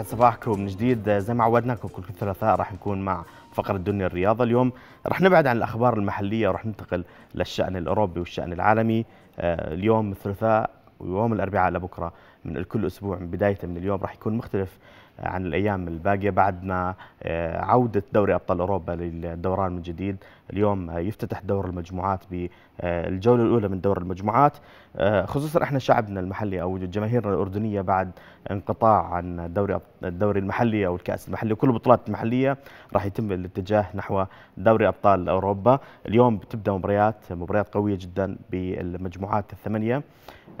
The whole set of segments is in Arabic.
يسعد صباحكم من جديد زي ما عودناكم كل ثلاثاء راح نكون مع فقرة دنيا الرياضة اليوم راح نبعد عن الأخبار المحلية وراح ننتقل للشأن الأوروبي والشأن العالمي آه، اليوم الثلاثاء ويوم الأربعاء لبكرة من كل أسبوع من بداية من اليوم راح يكون مختلف عن الايام الباقيه بعد ما آه، عوده دوري ابطال اوروبا للدوران من جديد اليوم آه، يفتتح دور المجموعات بالجوله آه، الاولى من دور المجموعات خصوصا احنا شعبنا المحلي او جماهيرنا الاردنيه بعد انقطاع عن دوري الدوري المحلي او الكاس المحلي وكل البطولات المحليه راح يتم الاتجاه نحو دوري ابطال اوروبا اليوم بتبدا مباريات مباريات قويه جدا بالمجموعات الثمانيه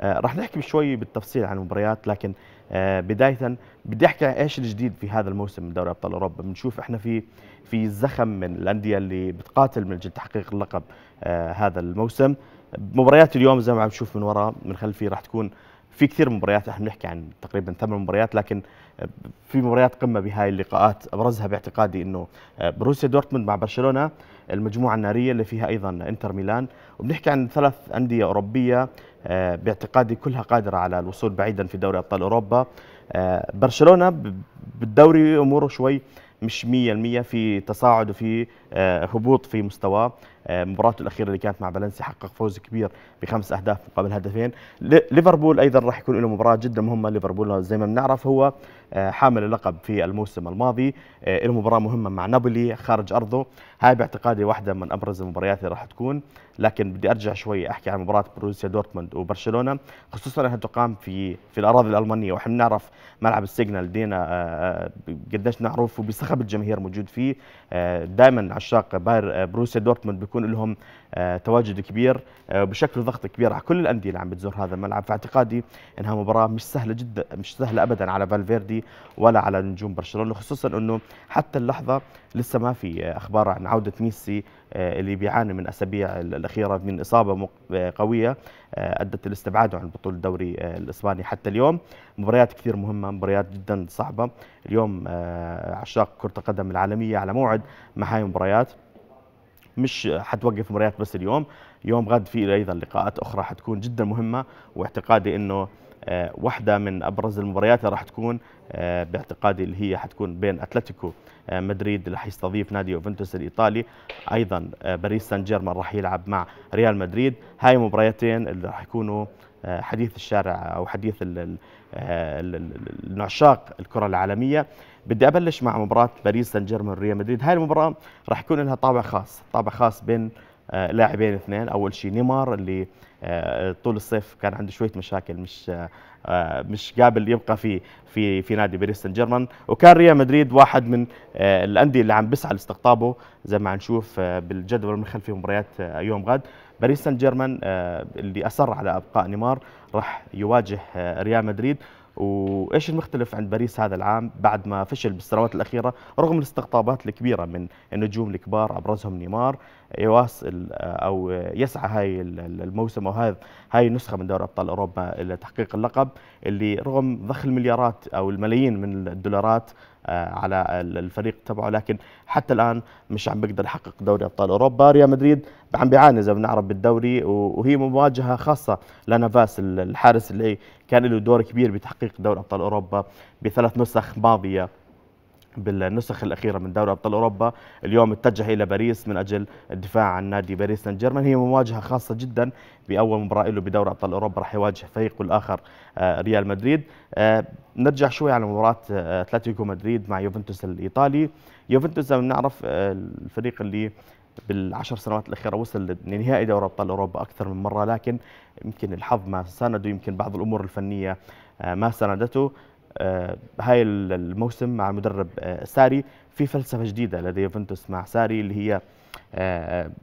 آه، راح نحكي شوي بالتفصيل عن المباريات لكن آه، بدايه بدي احكي ايش الجديد في هذا الموسم من دوري ابطال اوروبا بنشوف احنا في في زخم من الانديه اللي بتقاتل من اجل تحقيق اللقب آه، هذا الموسم مباريات اليوم زي ما عم نشوف من وراء من خلفي راح تكون في كثير مباريات احنا بنحكي عن تقريبا ثمان مباريات لكن في مباريات قمه بهاي اللقاءات ابرزها باعتقادي انه بروسيا دورتموند مع برشلونه المجموعه الناريه اللي فيها ايضا انتر ميلان وبنحكي عن ثلاث انديه اوروبيه آه، باعتقادي كلها قادره على الوصول بعيدا في دوري ابطال اوروبا آه، برشلونه بالدوري اموره شوي مش 100% في تصاعد وفي آه، هبوط في مستواه آه، مباراته الاخيره اللي كانت مع فالنسيا حقق فوز كبير بخمس اهداف مقابل هدفين ليفربول ايضا راح يكون له مباراه جدا مهمه ليفربول زي ما بنعرف هو آه، حامل اللقب في الموسم الماضي له مباراه مهمه مع نابولي خارج ارضه هاي باعتقادي واحده من ابرز المباريات اللي راح تكون لكن بدي ارجع شوي احكي عن مباراه بروسيا دورتموند وبرشلونه خصوصا انها تقام في في الاراضي الالمانيه واحنا بنعرف ملعب السيجنال دينا قديش معروف وبصخب الجماهير موجود فيه دائما عشاق باير آه، بروسيا دورتموند بيكون لهم آه، تواجد كبير آه، بشكل ضغط كبير على كل الانديه اللي عم بتزور هذا الملعب فاعتقادي انها مباراه مش سهله جدا مش سهله ابدا على فالفيردي ولا على نجوم برشلونه خصوصا انه حتى اللحظه لسه ما في اخبار عن عوده ميسي اللي بيعاني من الاسابيع الاخيره من اصابه قويه ادت لاستبعاده عن بطوله الدوري الاسباني حتى اليوم مباريات كثير مهمه مباريات جدا صعبه اليوم عشاق كره القدم العالميه على موعد مع هاي المباريات مباريات مش حتوقف مباريات بس اليوم يوم غد في ايضا لقاءات اخرى حتكون جدا مهمه واعتقادي انه آه، واحده من ابرز المباريات راح تكون آه، باعتقادي اللي هي حتكون بين اتلتيكو آه، مدريد اللي حيستضيف نادي يوفنتوس الايطالي ايضا باريس سان جيرمان راح يلعب مع ريال مدريد هاي مباريتين اللي راح يكونوا حديث الشارع او حديث العشاق الكره العالميه بدي ابلش مع مباراه باريس سان جيرمان وريال مدريد هاي المباراه راح يكون لها طابع خاص طابع خاص بين آه، لاعبين اثنين اول شيء نيمار اللي آه، طول الصيف كان عنده شويه مشاكل مش آه، مش قابل يبقى في في في نادي باريس سان جيرمان وكان ريال مدريد واحد من الانديه اللي عم بسعى لاستقطابه زي ما نشوف بالجدول من خلفي مباريات يوم غد باريس سان جيرمان اللي اصر على ابقاء نيمار راح يواجه ريال مدريد وايش المختلف عند باريس هذا العام بعد ما فشل بالسنوات الاخيره رغم الاستقطابات الكبيره من النجوم الكبار ابرزهم نيمار يواصل او يسعى هاي الموسم او هاي النسخه من دوري ابطال اوروبا لتحقيق اللقب اللي رغم ضخ المليارات او الملايين من الدولارات آه، على الفريق تبعه لكن حتى الان مش عم بيقدر يحقق دوري ابطال اوروبا ريال مدريد عم بيعاني زي ما بنعرف بالدوري وهي مواجهه خاصه لنافاس الحارس اللي كان له دور كبير بتحقيق دوري ابطال اوروبا بثلاث نسخ ماضيه بالنسخ الأخيرة من دوري أبطال أوروبا اليوم اتجه إلى باريس من أجل الدفاع عن نادي باريس سان جيرمان هي مواجهة خاصة جدا بأول مباراة له بدوري أبطال أوروبا راح يواجه فريقه الآخر آه، ريال مدريد آه، نرجع شوي على مباراة آه، أتلتيكو مدريد مع يوفنتوس الإيطالي يوفنتوس زي ما بنعرف الفريق اللي بالعشر سنوات الاخيره وصل لنهائي دوري ابطال اوروبا اكثر من مره لكن يمكن الحظ ما سانده يمكن بعض الامور الفنيه ما ساندته آه، هاي الموسم مع المدرب آه، ساري في فلسفه جديده لدى يوفنتوس مع ساري اللي هي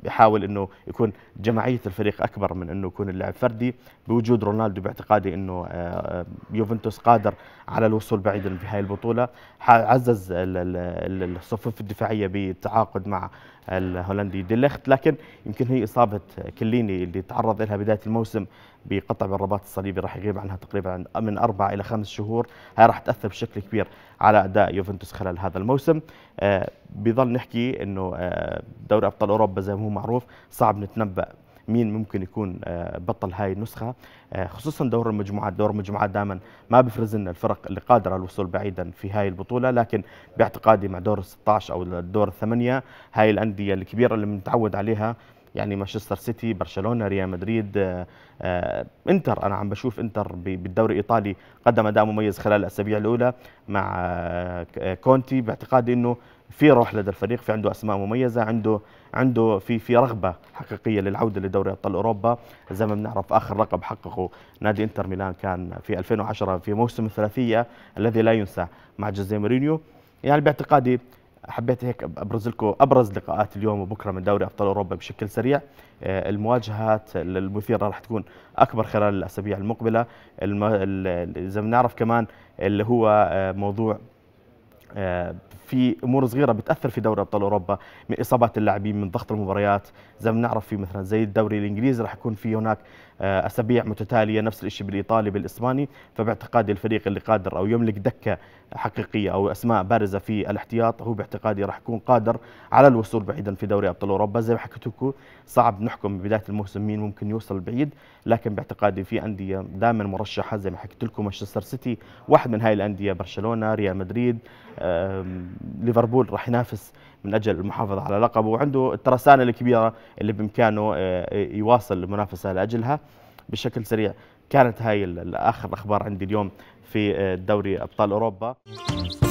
بحاول آه، آه، انه يكون جماعيه الفريق اكبر من انه يكون اللعب فردي بوجود رونالدو باعتقادي انه آه، يوفنتوس قادر على الوصول بعيدا في هذه البطوله عزز الصفوف الدفاعيه بالتعاقد مع الهولندي ديليخت لكن يمكن هي اصابه كليني اللي تعرض لها بدايه الموسم بقطع بالرباط الصليبي راح يغيب عنها تقريبا من اربع الى خمس شهور هاي راح تاثر بشكل كبير على اداء يوفنتوس خلال هذا الموسم آه، بضل نحكي انه آه، دوري ابطال اوروبا زي ما هو معروف صعب نتنبا مين ممكن يكون آه، بطل هاي النسخة خصوصا دور المجموعات دور المجموعات دائما ما بفرز لنا الفرق اللي قادرة على الوصول بعيدا في هاي البطولة لكن باعتقادي مع دور 16 أو الدور الثمانية هاي الأندية الكبيرة اللي بنتعود عليها يعني مانشستر سيتي برشلونه ريال مدريد آه، آه، انتر انا عم بشوف انتر بالدوري الايطالي قدم اداء مميز خلال الاسابيع الاولى مع آه، كونتي باعتقادي انه في روح لدى الفريق في عنده اسماء مميزه عنده عنده في في رغبه حقيقيه للعوده لدوري ابطال اوروبا زي ما بنعرف اخر لقب حققه نادي انتر ميلان كان في 2010 في موسم الثلاثيه الذي لا ينسى مع جوزيه مورينيو يعني باعتقادي حبيت هيك ابرز لكم ابرز لقاءات اليوم وبكره من دوري ابطال اوروبا بشكل سريع آه، المواجهات المثيره راح تكون اكبر خلال الاسابيع المقبله زي ما بنعرف كمان اللي هو آه، موضوع آه، في امور صغيره بتاثر في دوري ابطال اوروبا من اصابات اللاعبين من ضغط المباريات زي ما بنعرف في مثلا زي الدوري الانجليزي راح يكون في هناك آه، اسابيع متتاليه نفس الشيء بالايطالي بالاسباني فباعتقادي الفريق اللي قادر او يملك دكه حقيقيه او اسماء بارزه في الاحتياط هو باعتقادي راح يكون قادر على الوصول بعيدا في دوري ابطال اوروبا زي ما حكيت لكم صعب نحكم ببدايه الموسم مين ممكن يوصل بعيد لكن باعتقادي في انديه دائما مرشحه زي ما حكيت لكم مانشستر سيتي واحد من هاي الانديه برشلونه ريال مدريد ليفربول راح ينافس من اجل المحافظه على لقبه وعنده الترسانه الكبيره اللي بامكانه آه، يواصل المنافسه لاجلها بشكل سريع كانت هاي اخر اخبار عندي اليوم في آه، دوري ابطال اوروبا